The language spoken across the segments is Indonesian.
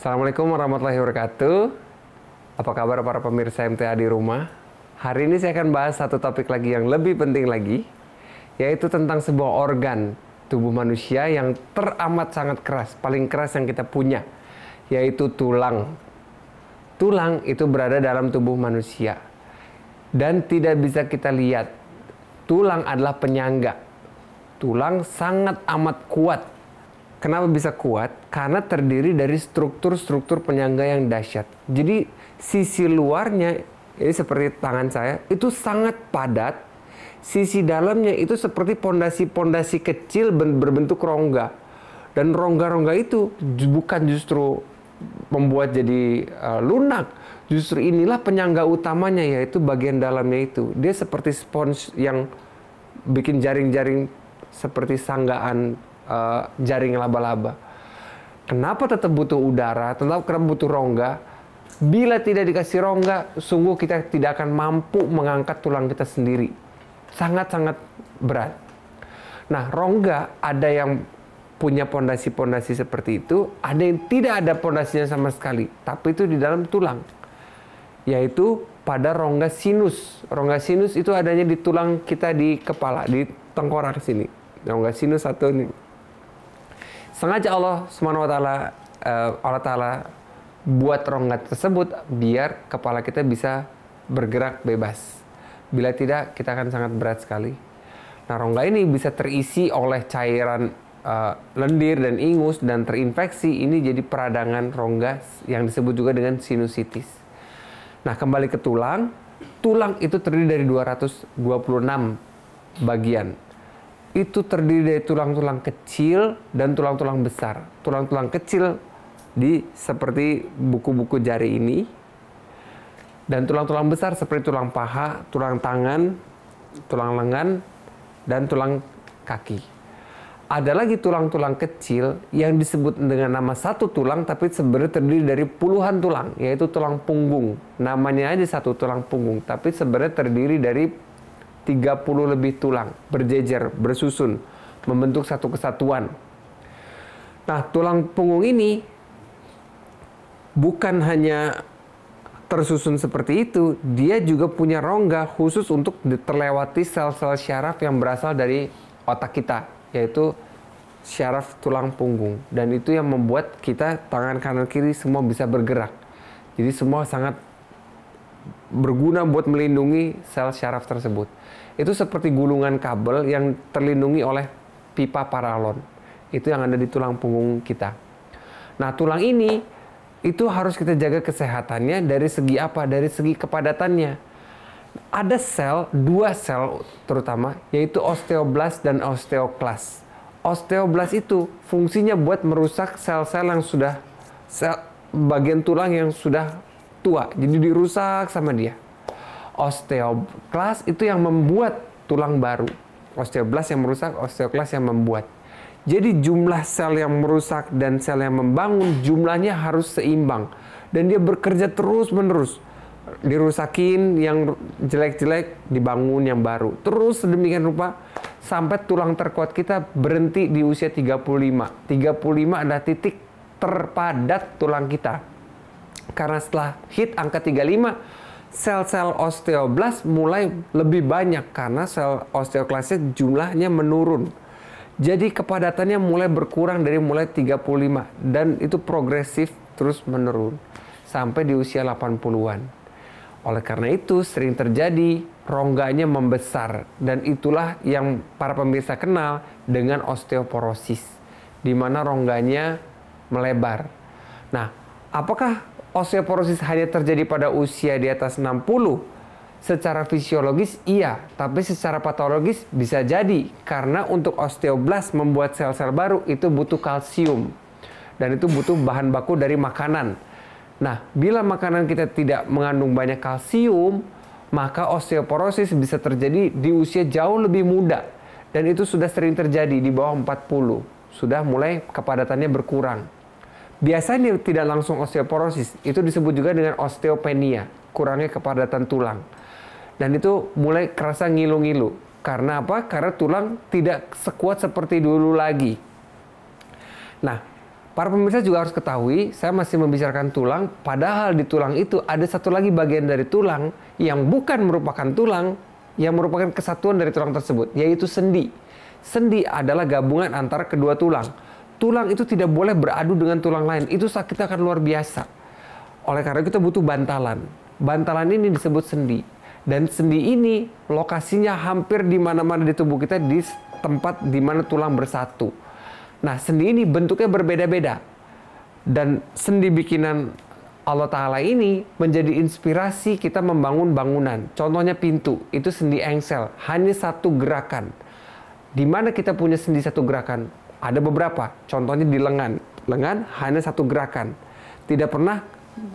Assalamualaikum warahmatullahi wabarakatuh. Apa kabar para pemirsa MTA di rumah? Hari ini saya akan bahas satu topik lagi yang lebih penting lagi, yaitu tentang sebuah organ tubuh manusia yang teramat sangat keras, paling keras yang kita punya, yaitu tulang. Tulang itu berada dalam tubuh manusia dan tidak bisa kita lihat. Tulang adalah penyangga. Tulang sangat amat kuat Kenapa bisa kuat? Karena terdiri dari struktur-struktur penyangga yang dahsyat. Jadi sisi luarnya, ini seperti tangan saya, itu sangat padat. Sisi dalamnya itu seperti pondasi-pondasi kecil berbentuk rongga. Dan rongga-rongga itu bukan justru membuat jadi uh, lunak. Justru inilah penyangga utamanya yaitu bagian dalamnya itu. Dia seperti spons yang bikin jaring-jaring seperti sanggaan uh, jaring laba-laba. Kenapa tetap butuh udara, tetap butuh rongga? Bila tidak dikasih rongga, sungguh kita tidak akan mampu mengangkat tulang kita sendiri. Sangat-sangat berat. Nah, rongga ada yang punya pondasi-pondasi seperti itu, ada yang tidak ada pondasinya sama sekali, tapi itu di dalam tulang. Yaitu pada rongga sinus. Rongga sinus itu adanya di tulang kita di kepala, di tengkorak sini. Rongga sinus satu ini sengaja Allah Subhanahu wa taala eh, Allah taala buat rongga tersebut biar kepala kita bisa bergerak bebas. Bila tidak kita akan sangat berat sekali. Nah, rongga ini bisa terisi oleh cairan uh, lendir dan ingus dan terinfeksi ini jadi peradangan rongga yang disebut juga dengan sinusitis. Nah, kembali ke tulang, tulang itu terdiri dari 226 bagian itu terdiri dari tulang-tulang kecil dan tulang-tulang besar. Tulang-tulang kecil di seperti buku-buku jari ini dan tulang-tulang besar seperti tulang paha, tulang tangan, tulang lengan dan tulang kaki. Ada lagi tulang-tulang kecil yang disebut dengan nama satu tulang tapi sebenarnya terdiri dari puluhan tulang yaitu tulang punggung. Namanya aja satu tulang punggung tapi sebenarnya terdiri dari 30 lebih tulang berjejer, bersusun, membentuk satu kesatuan. Nah, tulang punggung ini bukan hanya tersusun seperti itu, dia juga punya rongga khusus untuk terlewati sel-sel syaraf yang berasal dari otak kita, yaitu syaraf tulang punggung. Dan itu yang membuat kita tangan kanan kiri semua bisa bergerak. Jadi semua sangat berguna buat melindungi sel syaraf tersebut. Itu seperti gulungan kabel yang terlindungi oleh pipa paralon. Itu yang ada di tulang punggung kita. Nah, tulang ini itu harus kita jaga kesehatannya dari segi apa? Dari segi kepadatannya. Ada sel, dua sel terutama, yaitu osteoblast dan osteoklas. Osteoblast itu fungsinya buat merusak sel-sel yang sudah sel bagian tulang yang sudah tua. Jadi dirusak sama dia. Osteoklas itu yang membuat tulang baru. Osteoblas yang merusak, osteoklas yang membuat. Jadi jumlah sel yang merusak dan sel yang membangun jumlahnya harus seimbang. Dan dia bekerja terus-menerus. Dirusakin yang jelek-jelek, dibangun yang baru. Terus sedemikian rupa sampai tulang terkuat kita berhenti di usia 35. 35 adalah titik terpadat tulang kita karena setelah hit angka 35, sel-sel osteoblas mulai lebih banyak karena sel osteoklasnya jumlahnya menurun. Jadi kepadatannya mulai berkurang dari mulai 35 dan itu progresif terus menurun sampai di usia 80-an. Oleh karena itu sering terjadi rongganya membesar dan itulah yang para pemirsa kenal dengan osteoporosis di mana rongganya melebar. Nah, apakah osteoporosis hanya terjadi pada usia di atas 60? Secara fisiologis iya, tapi secara patologis bisa jadi karena untuk osteoblas membuat sel-sel baru itu butuh kalsium dan itu butuh bahan baku dari makanan. Nah, bila makanan kita tidak mengandung banyak kalsium, maka osteoporosis bisa terjadi di usia jauh lebih muda dan itu sudah sering terjadi di bawah 40. Sudah mulai kepadatannya berkurang. Biasanya tidak langsung osteoporosis, itu disebut juga dengan osteopenia, kurangnya kepadatan tulang. Dan itu mulai kerasa ngilu-ngilu. Karena apa? Karena tulang tidak sekuat seperti dulu lagi. Nah, para pemirsa juga harus ketahui, saya masih membicarakan tulang, padahal di tulang itu ada satu lagi bagian dari tulang yang bukan merupakan tulang, yang merupakan kesatuan dari tulang tersebut, yaitu sendi. Sendi adalah gabungan antara kedua tulang tulang itu tidak boleh beradu dengan tulang lain. Itu sakitnya akan luar biasa. Oleh karena kita butuh bantalan. Bantalan ini disebut sendi. Dan sendi ini lokasinya hampir di mana-mana di tubuh kita di tempat di mana tulang bersatu. Nah, sendi ini bentuknya berbeda-beda. Dan sendi bikinan Allah Ta'ala ini menjadi inspirasi kita membangun bangunan. Contohnya pintu, itu sendi engsel. Hanya satu gerakan. Di mana kita punya sendi satu gerakan, ada beberapa, contohnya di lengan. Lengan hanya satu gerakan. Tidak pernah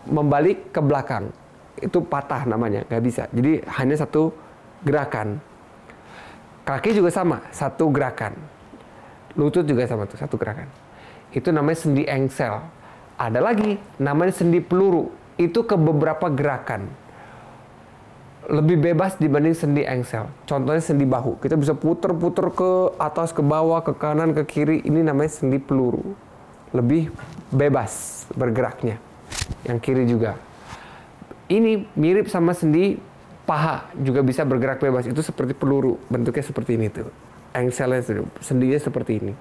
membalik ke belakang. Itu patah namanya, nggak bisa. Jadi hanya satu gerakan. Kaki juga sama, satu gerakan. Lutut juga sama tuh, satu gerakan. Itu namanya sendi engsel. Ada lagi, namanya sendi peluru. Itu ke beberapa gerakan lebih bebas dibanding sendi engsel. Contohnya sendi bahu. Kita bisa puter-puter ke atas, ke bawah, ke kanan, ke kiri. Ini namanya sendi peluru. Lebih bebas bergeraknya. Yang kiri juga. Ini mirip sama sendi paha. Juga bisa bergerak bebas. Itu seperti peluru. Bentuknya seperti ini tuh. Engselnya, sendinya seperti ini.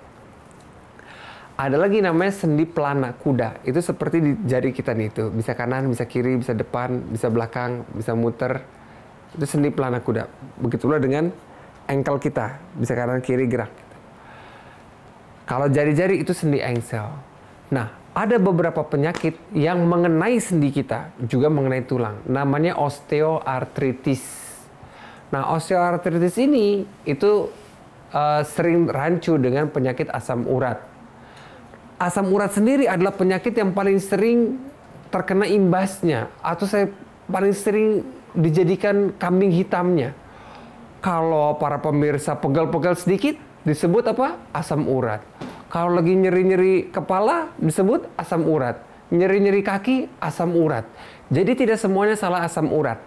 Ada lagi namanya sendi pelana kuda. Itu seperti di jari kita nih itu. Bisa kanan, bisa kiri, bisa depan, bisa belakang, bisa muter itu sendi pelana kuda. Begitulah dengan engkel kita, bisa kanan kiri gerak. Kalau jari-jari itu sendi engsel. Nah, ada beberapa penyakit yang mengenai sendi kita, juga mengenai tulang. Namanya osteoartritis. Nah, osteoartritis ini itu uh, sering rancu dengan penyakit asam urat. Asam urat sendiri adalah penyakit yang paling sering terkena imbasnya atau saya paling sering dijadikan kambing hitamnya. Kalau para pemirsa pegal-pegal sedikit, disebut apa? Asam urat. Kalau lagi nyeri-nyeri kepala, disebut asam urat. Nyeri-nyeri kaki, asam urat. Jadi tidak semuanya salah asam urat.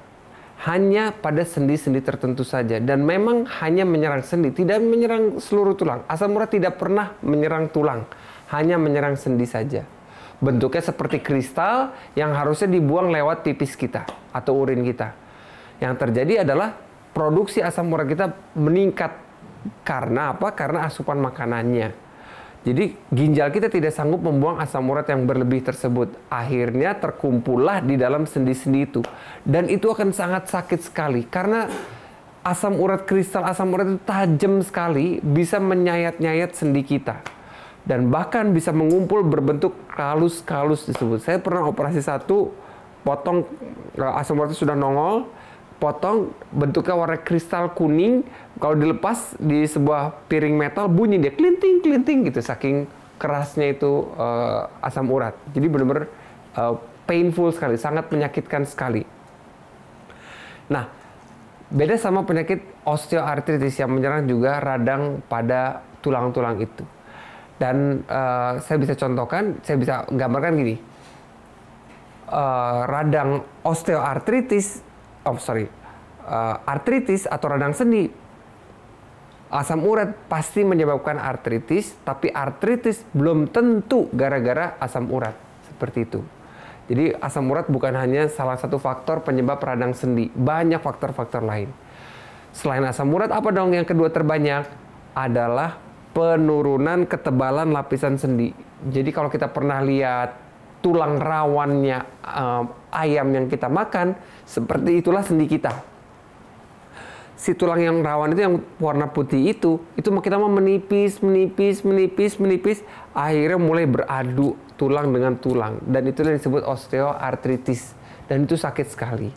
Hanya pada sendi-sendi tertentu saja. Dan memang hanya menyerang sendi, tidak menyerang seluruh tulang. Asam urat tidak pernah menyerang tulang, hanya menyerang sendi saja bentuknya seperti kristal yang harusnya dibuang lewat pipis kita atau urin kita. Yang terjadi adalah produksi asam urat kita meningkat karena apa? Karena asupan makanannya. Jadi ginjal kita tidak sanggup membuang asam urat yang berlebih tersebut. Akhirnya terkumpullah di dalam sendi-sendi itu. Dan itu akan sangat sakit sekali karena asam urat kristal asam urat itu tajam sekali bisa menyayat-nyayat sendi kita dan bahkan bisa mengumpul berbentuk kalus-kalus disebut. Saya pernah operasi satu, potong eh, asam urat sudah nongol, potong bentuknya warna kristal kuning, kalau dilepas di sebuah piring metal bunyi dia klinting klinting gitu saking kerasnya itu uh, asam urat. Jadi benar-benar uh, painful sekali, sangat menyakitkan sekali. Nah, beda sama penyakit osteoartritis yang menyerang juga radang pada tulang-tulang itu. Dan uh, saya bisa contohkan, saya bisa gambarkan gini. Uh, radang osteoartritis, oh sorry, uh, artritis atau radang sendi, asam urat pasti menyebabkan artritis, tapi artritis belum tentu gara-gara asam urat seperti itu. Jadi asam urat bukan hanya salah satu faktor penyebab radang sendi, banyak faktor-faktor lain. Selain asam urat, apa dong yang kedua terbanyak? Adalah penurunan ketebalan lapisan sendi. Jadi kalau kita pernah lihat tulang rawannya um, ayam yang kita makan, seperti itulah sendi kita. Si tulang yang rawan itu yang warna putih itu, itu kita mau menipis, menipis, menipis, menipis, akhirnya mulai beradu tulang dengan tulang. Dan itu yang disebut osteoartritis. Dan itu sakit sekali.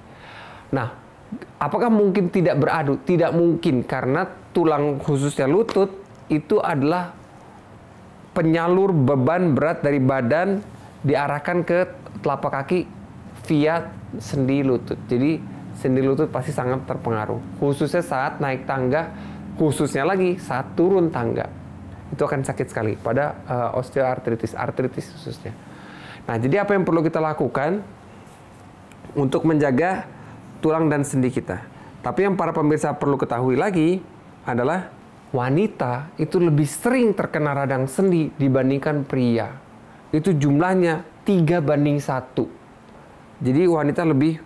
Nah, apakah mungkin tidak beradu? Tidak mungkin, karena tulang khususnya lutut itu adalah penyalur beban berat dari badan diarahkan ke telapak kaki via sendi lutut. Jadi sendi lutut pasti sangat terpengaruh. Khususnya saat naik tangga, khususnya lagi saat turun tangga. Itu akan sakit sekali pada uh, osteoartritis, artritis khususnya. Nah, jadi apa yang perlu kita lakukan untuk menjaga tulang dan sendi kita? Tapi yang para pemirsa perlu ketahui lagi adalah wanita itu lebih sering terkena radang sendi dibandingkan pria. Itu jumlahnya tiga banding satu Jadi wanita lebih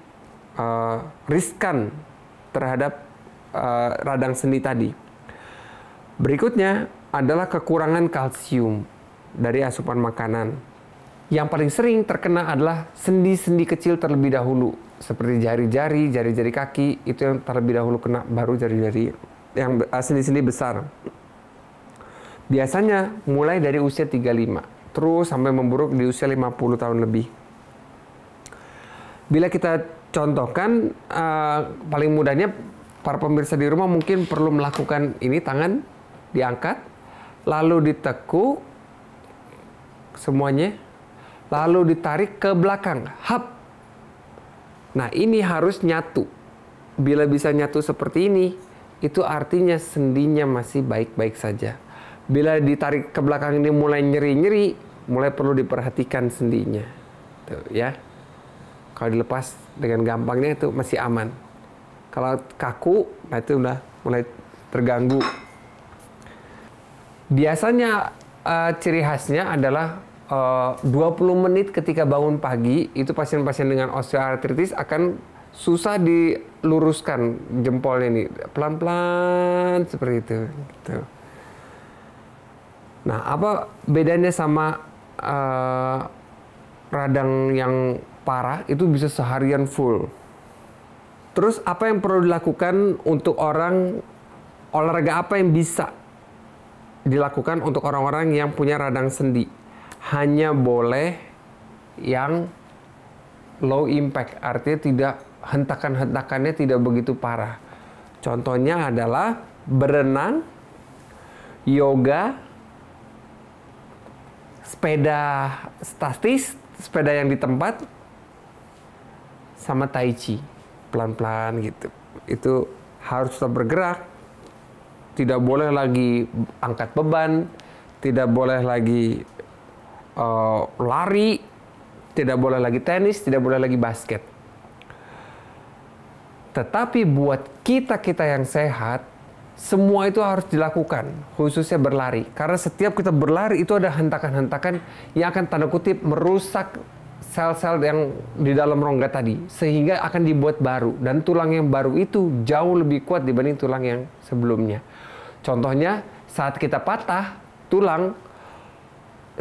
uh, riskan terhadap uh, radang sendi tadi. Berikutnya adalah kekurangan kalsium dari asupan makanan. Yang paling sering terkena adalah sendi-sendi kecil terlebih dahulu, seperti jari-jari, jari-jari kaki, itu yang terlebih dahulu kena, baru jari-jari yang sendi-sendi besar. Biasanya mulai dari usia 35, terus sampai memburuk di usia 50 tahun lebih. Bila kita contohkan, uh, paling mudahnya para pemirsa di rumah mungkin perlu melakukan ini tangan diangkat, lalu ditekuk semuanya, lalu ditarik ke belakang, hap. Nah ini harus nyatu. Bila bisa nyatu seperti ini, itu artinya sendinya masih baik-baik saja. Bila ditarik ke belakang ini mulai nyeri-nyeri, mulai perlu diperhatikan sendinya. Tuh, ya. Kalau dilepas dengan gampangnya itu masih aman. Kalau kaku, nah itu udah mulai terganggu. Biasanya uh, ciri khasnya adalah eh, uh, 20 menit ketika bangun pagi, itu pasien-pasien dengan osteoartritis akan susah diluruskan jempolnya ini pelan-pelan seperti itu gitu. Nah, apa bedanya sama uh, radang yang parah itu bisa seharian full. Terus apa yang perlu dilakukan untuk orang olahraga apa yang bisa dilakukan untuk orang-orang yang punya radang sendi? Hanya boleh yang low impact, artinya tidak hentakan-hentakannya tidak begitu parah. Contohnya adalah berenang, yoga, sepeda statis, sepeda yang di tempat, sama tai chi. Pelan-pelan gitu. Itu harus tetap bergerak. Tidak boleh lagi angkat beban, tidak boleh lagi uh, lari, tidak boleh lagi tenis, tidak boleh lagi basket tetapi buat kita-kita yang sehat, semua itu harus dilakukan, khususnya berlari. Karena setiap kita berlari itu ada hentakan-hentakan yang akan tanda kutip merusak sel-sel yang di dalam rongga tadi sehingga akan dibuat baru dan tulang yang baru itu jauh lebih kuat dibanding tulang yang sebelumnya. Contohnya saat kita patah tulang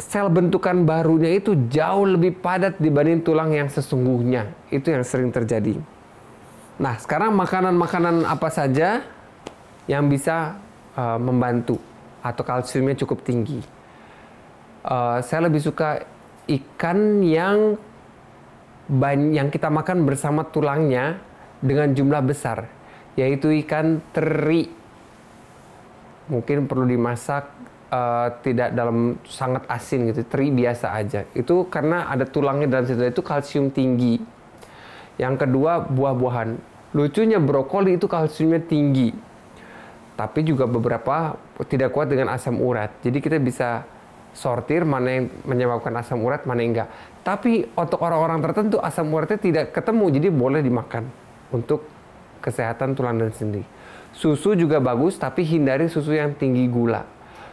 sel bentukan barunya itu jauh lebih padat dibanding tulang yang sesungguhnya. Itu yang sering terjadi. Nah, sekarang makanan-makanan apa saja yang bisa uh, membantu atau kalsiumnya cukup tinggi? Uh, saya lebih suka ikan yang yang kita makan bersama tulangnya dengan jumlah besar, yaitu ikan teri. Mungkin perlu dimasak uh, tidak dalam sangat asin gitu, teri biasa aja. Itu karena ada tulangnya dalam situ, itu kalsium tinggi yang kedua, buah-buahan. Lucunya brokoli itu kalsiumnya tinggi. Tapi juga beberapa tidak kuat dengan asam urat. Jadi kita bisa sortir mana yang menyebabkan asam urat, mana yang enggak. Tapi untuk orang-orang tertentu asam uratnya tidak ketemu, jadi boleh dimakan untuk kesehatan tulang dan sendi. Susu juga bagus, tapi hindari susu yang tinggi gula.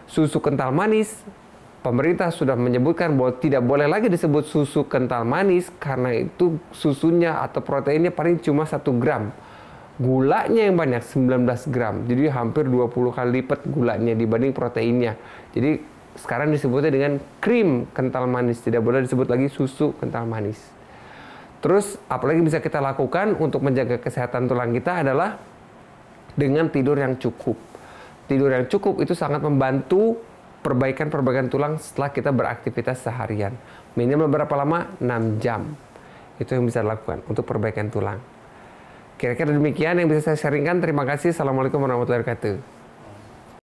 Susu kental manis, pemerintah sudah menyebutkan bahwa tidak boleh lagi disebut susu kental manis karena itu susunya atau proteinnya paling cuma 1 gram. Gulanya yang banyak 19 gram. Jadi hampir 20 kali lipat gulanya dibanding proteinnya. Jadi sekarang disebutnya dengan krim kental manis, tidak boleh disebut lagi susu kental manis. Terus apalagi bisa kita lakukan untuk menjaga kesehatan tulang kita adalah dengan tidur yang cukup. Tidur yang cukup itu sangat membantu perbaikan-perbaikan tulang setelah kita beraktivitas seharian. Minimal berapa lama? 6 jam. Itu yang bisa dilakukan untuk perbaikan tulang. Kira-kira demikian yang bisa saya sharingkan. Terima kasih. Assalamualaikum warahmatullahi wabarakatuh.